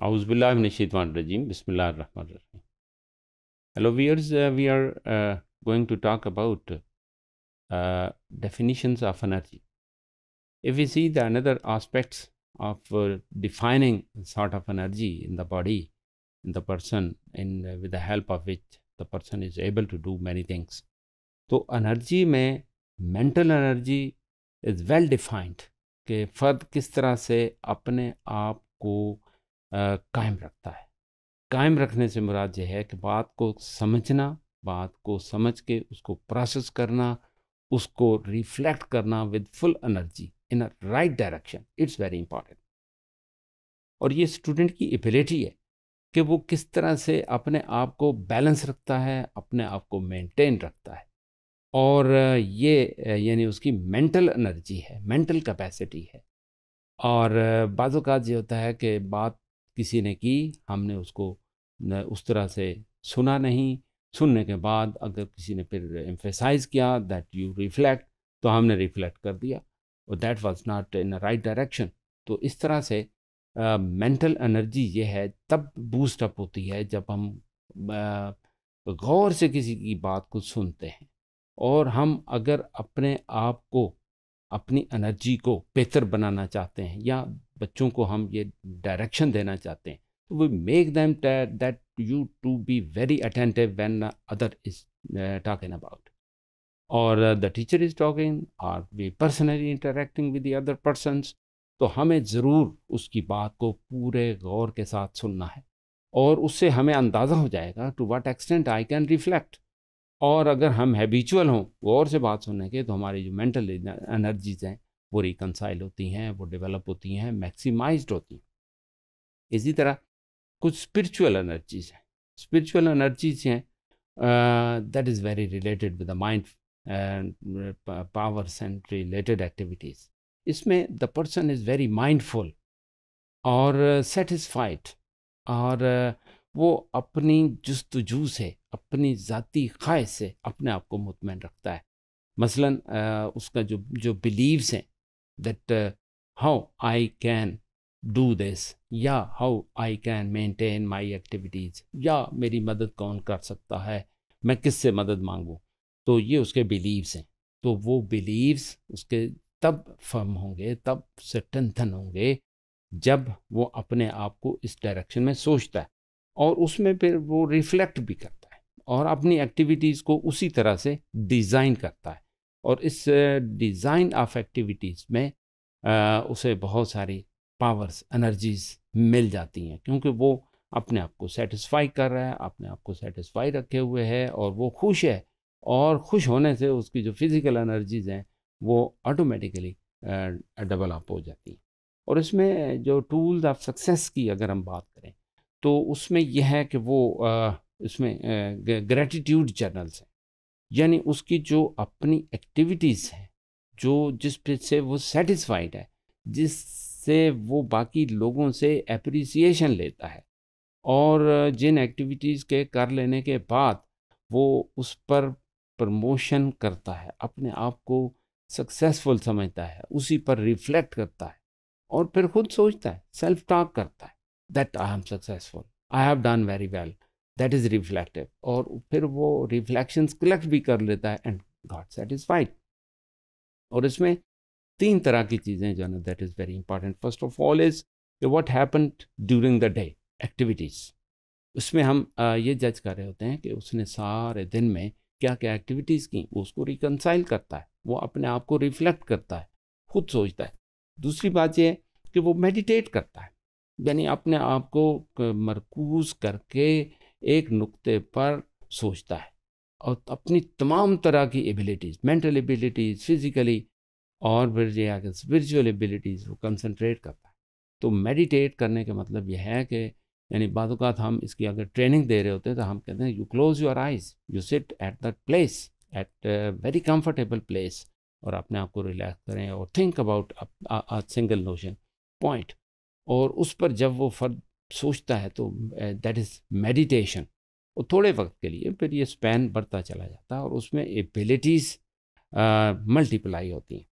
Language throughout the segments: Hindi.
Auzubillah Bismillah ar-Rahman ar-Rahim. Hello viewers, uh, we are uh, going to talk about uh, definitions of energy. If we see the another aspects of uh, defining sort of energy in the body, in the person, in uh, with the help of which the person is able to do many things. So energy में mental energy is well defined कि फर्द kis tarah se apne आप कायम रखता है कायम रखने से मुराद यह है कि बात को समझना बात को समझ के उसको प्रोसेस करना उसको रिफ्लेक्ट करना with full energy in a right direction it's very important और ये स्टूडेंट की एबिलिटी है कि वो किस तरह से अपने आप को बैलेंस रखता है अपने आप को मेंटेन रखता है और ये यानी उसकी मेंटल एनर्जी है मेंटल कैपेसिटी है और बाज़ ये होता है कि बात किसी ने की हमने उसको उस तरह से सुना नहीं सुनने के बाद अगर किसी ने फिर एम्फेसाइज किया दैट यू रिफ्लेक्ट तो हमने रिफ्लेक्ट कर दिया और that was not in right direction तो इस तरह से मेंटल uh, एनर्जी ये है तब बूस्ट अप होती है जब हम uh, गौर से किसी की बात को सुनते हैं और हम अगर अपने आप को अपनी एनर्जी को बेहतर बनाना चाहते हैं या बच्चों को हम ये डायरेक्शन देना चाहते हैं तो we make them that you to be very attentive when other is talking about और द टीचर इज टॉकिंग और we personally interacting with other person तो हमें ज़रूर उसकी बात को पूरे गौर के साथ सुनना है और उससे हमें अंदाज़ा हो जाएगा to what extent I can reflect और अगर हम हैबिचुअल हों गौर से बात सुनने के तो हमारी जो मेंटल एनर्जीज हैं वो रिकनसाइल होती हैं वो डेवलप होती हैं मैक्सिमाइज होती हैं इसी तरह कुछ स्पिरिचुअल एनर्जीज हैं स्पिरिचुअल एनर्जीज हैं that is very related with the mind powers and related activities इसमें the person is very mindful और सेटिस्फाइड और uh, वो अपनी जस्तजू से अपनी ज़ाती ख्वाहिश से अपने आप को मुतमिन रखता है मसलन उसका जो जो बिलीव्स हैं that how I can do this या how I can maintain my activities या मेरी मदद कौन कर सकता है मैं किससे मदद मांगूँ तो ये उसके बिलीव्स हैं तो वो बिलीव्स उसके तब फर्म होंगे तब स्ट्रेंथन होंगे जब वो अपने आप को इस डायरेक्शन में सोचता है और उसमें फिर वो रिफ्लेक्ट भी करता है और अपनी एक्टिविटीज़ को उसी तरह से डिज़ाइन करता है और इस डिज़ाइन ऑफ एक्टिविटीज़ में आ, उसे बहुत सारी पावर्स एनर्जीज़ मिल जाती हैं क्योंकि वो अपने आप को सेटिस्फाई कर रहा है अपने आप को सेटिस्फाई रखे हुए है और वो खुश है और खुश होने से उसकी जो फिज़िकल एनर्जीज़ हैं वो ऑटोमेटिकली डेवलप हो जाती हैं और इसमें जो टूल्स ऑफ सक्सेस की अगर हम बात करें तो उसमें यह है कि वो इसमें ग्रेटिट्यूड जर्नल्स हैं यानी उसकी जो अपनी एक्टिविटीज़ हैं जो जिस पे से वो सेटिस्फाइड है जिससे वो बाकी लोगों से अप्रिसिएशन लेता है और जिन एक्टिविटीज़ के कर लेने के बाद वो उस पर प्रमोशन करता है अपने आप को सक्सेसफुल समझता है उसी पर रिफ्लेक्ट करता है और फिर खुद सोचता है सेल्फ टॉक करता है that I am successful I have done very well that is reflective और फिर वो रिफ्लेक्शन कलेक्ट भी कर लेता है एंड गॉड सेटिस्फाइड और इसमें तीन तरह की चीज़ें जो है that is very important first of all is what happen during the day activities उसमें हम ये जज कर रहे होते हैं कि उसने सारे दिन में क्या क्या एक्टिविटीज़ की वो उसको रिकनसाइल करता है वो अपने आप को रिफ्लेक्ट करता है खुद सोचता है दूसरी बात यह कि वो मेडिटेट करता है यानी अपने आप को मरकूज करके एक नुक्ते पर सोचता है और अपनी तमाम तरह की एबिलिटीज़ मेंटल एबिलिटीज़ फिज़िकली और फिर ये आगे स्परिचुअल एबिलिटीज़ वो कंसनट्रेट करता है तो मेडिटेट करने का मतलब यह है कि यानी बात हम इसकी अगर ट्रेनिंग दे रहे होते हैं तो हम कहते हैं you close your eyes you sit at that place at very comfortable place और अपने आप को रिलैक्स करें और think about single notion point और उस पर जब वो फर्द सोचता है तो दैट इज़ मेडिटेशन और थोड़े वक्त के लिए फिर ये स्पैन बढ़ता चला जाता है और उसमें एबिलिटीज़ मल्टीप्लाई होती हैं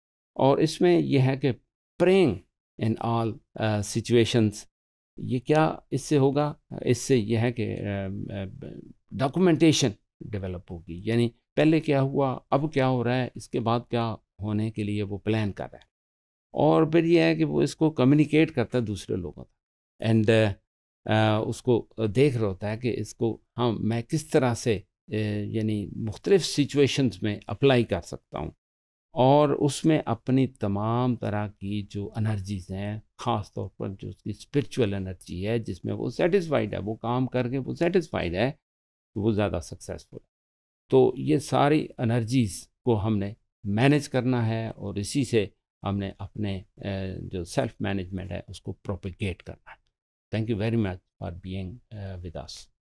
और इसमें यह है कि प्रेंग इन ऑल सिचुएशंस ये क्या इससे होगा इससे यह है कि डॉक्यूमेंटेशन डेवलप होगी यानी पहले क्या हुआ अब क्या हो रहा है इसके बाद क्या होने के लिए वो प्लान कर रहा है और फिर यह है कि वो इसको कम्युनिकेट करता है दूसरे लोगों तक एंड uh, उसको देख रहा होता है कि इसको हम हाँ, मैं किस तरह से यानी मुख्तलिफ़ सिचुएशंस में अप्लाई कर सकता हूँ और उसमें अपनी तमाम तरह की जो एनर्जीज़ हैं ख़ास तौर पर जो उसकी स्पिरिचुअल एनर्जी है जिसमें वो सेटिस्फाइड है वो काम करके वो सेटिस्फाइड है तो वो ज़्यादा सक्सेसफुल तो ये सारी एनर्जीज़ को हमने मैनेज करना है और इसी से हमने अपने जो सेल्फ मैनेजमेंट है उसको प्रोपिगेट करना है thank you very much for being with us